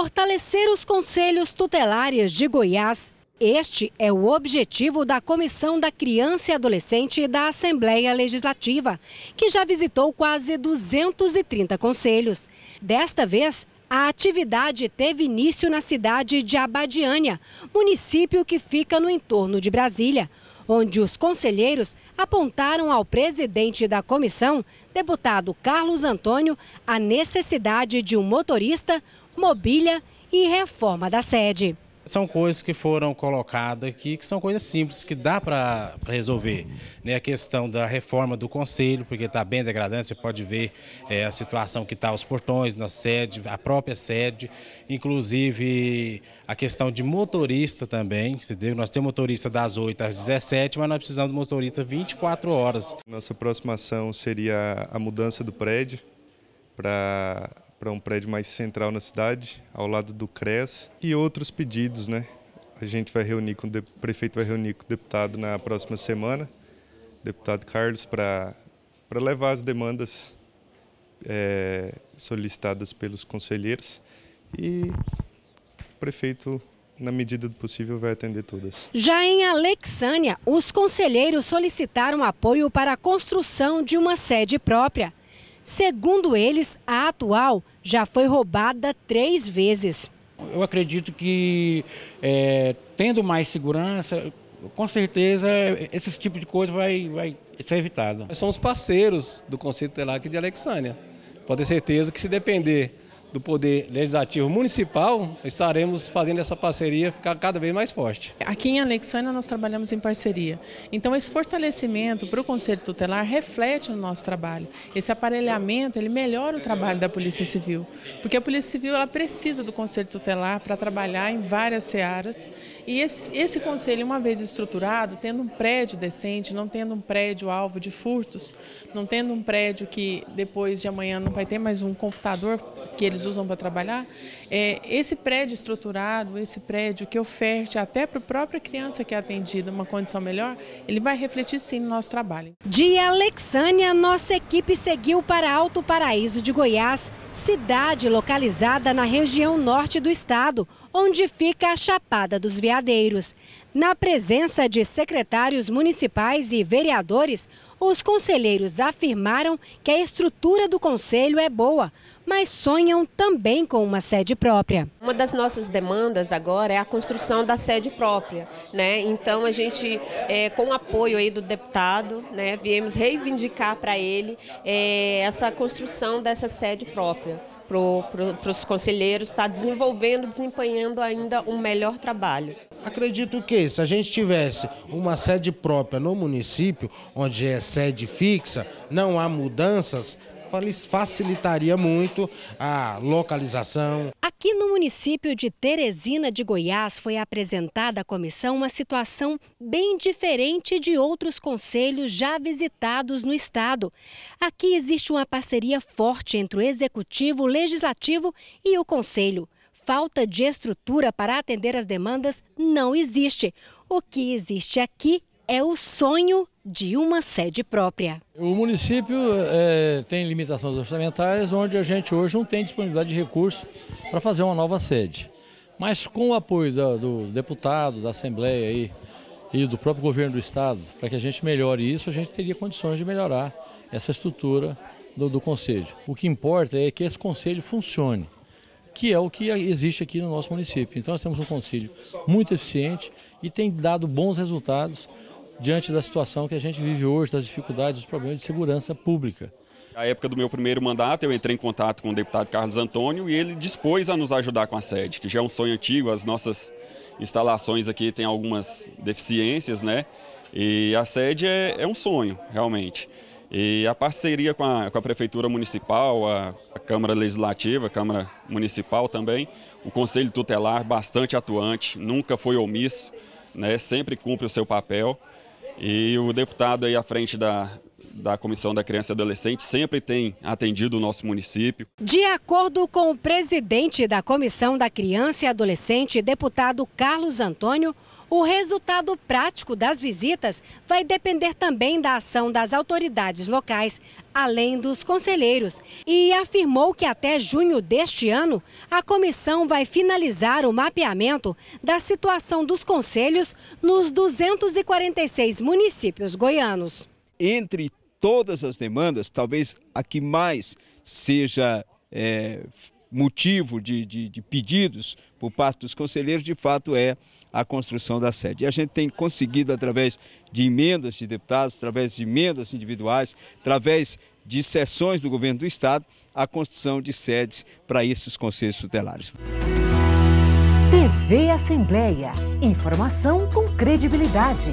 Fortalecer os conselhos tutelares de Goiás. Este é o objetivo da Comissão da Criança e Adolescente da Assembleia Legislativa, que já visitou quase 230 conselhos. Desta vez, a atividade teve início na cidade de Abadiânia, município que fica no entorno de Brasília, onde os conselheiros apontaram ao presidente da comissão, deputado Carlos Antônio, a necessidade de um motorista, mobília e reforma da sede. São coisas que foram colocadas aqui, que são coisas simples, que dá para resolver. Né? A questão da reforma do conselho, porque está bem degradante, você pode ver é, a situação que está os portões, na sede, a própria sede, inclusive a questão de motorista também. Nós temos motorista das 8 às 17, mas nós precisamos de motorista 24 horas. Nossa próxima ação seria a mudança do prédio para para um prédio mais central na cidade, ao lado do CRES, e outros pedidos, né? A gente vai reunir com o prefeito vai reunir com o deputado na próxima semana, deputado Carlos, para para levar as demandas é, solicitadas pelos conselheiros e o prefeito na medida do possível, vai atender todas. Já em Alexânia, os conselheiros solicitaram apoio para a construção de uma sede própria. Segundo eles, a atual já foi roubada três vezes. Eu acredito que, é, tendo mais segurança, com certeza esse tipo de coisa vai, vai ser evitado. Nós somos parceiros do Conselho Telac de Alexânia. Pode ter certeza que se depender do Poder Legislativo Municipal, estaremos fazendo essa parceria ficar cada vez mais forte. Aqui em Alexandria nós trabalhamos em parceria. Então esse fortalecimento para o Conselho Tutelar reflete no nosso trabalho. Esse aparelhamento, ele melhora o trabalho da Polícia Civil, porque a Polícia Civil ela precisa do Conselho Tutelar para trabalhar em várias searas e esse, esse Conselho, uma vez estruturado, tendo um prédio decente, não tendo um prédio alvo de furtos, não tendo um prédio que depois de amanhã não vai ter mais um computador que ele eles usam para trabalhar, é, esse prédio estruturado, esse prédio que oferte até para a própria criança que é atendida uma condição melhor, ele vai refletir sim no nosso trabalho. De Alexânia, nossa equipe seguiu para Alto Paraíso de Goiás, cidade localizada na região norte do estado, onde fica a Chapada dos Veadeiros. Na presença de secretários municipais e vereadores, os conselheiros afirmaram que a estrutura do conselho é boa, mas sonham também com uma sede própria. Uma das nossas demandas agora é a construção da sede própria. Né? Então a gente, é, com o apoio aí do deputado, né, viemos reivindicar para ele é, essa construção dessa sede própria para pro, os conselheiros estar tá desenvolvendo, desempenhando ainda um melhor trabalho. Acredito que se a gente tivesse uma sede própria no município, onde é sede fixa, não há mudanças, facilitaria muito a localização. Aqui no município de Teresina de Goiás foi apresentada à comissão uma situação bem diferente de outros conselhos já visitados no estado. Aqui existe uma parceria forte entre o executivo, o legislativo e o conselho falta de estrutura para atender as demandas não existe. O que existe aqui é o sonho de uma sede própria. O município é, tem limitações orçamentárias, onde a gente hoje não tem disponibilidade de recursos para fazer uma nova sede. Mas com o apoio do, do deputado, da Assembleia aí, e do próprio governo do Estado, para que a gente melhore isso, a gente teria condições de melhorar essa estrutura do, do Conselho. O que importa é que esse Conselho funcione que é o que existe aqui no nosso município. Então nós temos um conselho muito eficiente e tem dado bons resultados diante da situação que a gente vive hoje, das dificuldades, dos problemas de segurança pública. Na época do meu primeiro mandato, eu entrei em contato com o deputado Carlos Antônio e ele dispôs a nos ajudar com a sede, que já é um sonho antigo, as nossas instalações aqui têm algumas deficiências, né? E a sede é, é um sonho, realmente. E a parceria com a, com a Prefeitura Municipal, a, a, Câmara Legislativa, a Câmara Municipal também, o Conselho Tutelar bastante atuante, nunca foi omisso, né, sempre cumpre o seu papel. E o deputado aí à frente da, da Comissão da Criança e Adolescente sempre tem atendido o nosso município. De acordo com o presidente da Comissão da Criança e Adolescente, deputado Carlos Antônio, o resultado prático das visitas vai depender também da ação das autoridades locais, além dos conselheiros, e afirmou que até junho deste ano, a comissão vai finalizar o mapeamento da situação dos conselhos nos 246 municípios goianos. Entre todas as demandas, talvez a que mais seja é, motivo de, de, de, pedidos por parte dos conselheiros, de fato, é a construção da sede. E a gente tem conseguido, através de emendas de deputados, através de emendas individuais, através de sessões do governo do Estado, a construção de sedes para esses conselhos tutelares. TV Assembleia. Informação com credibilidade.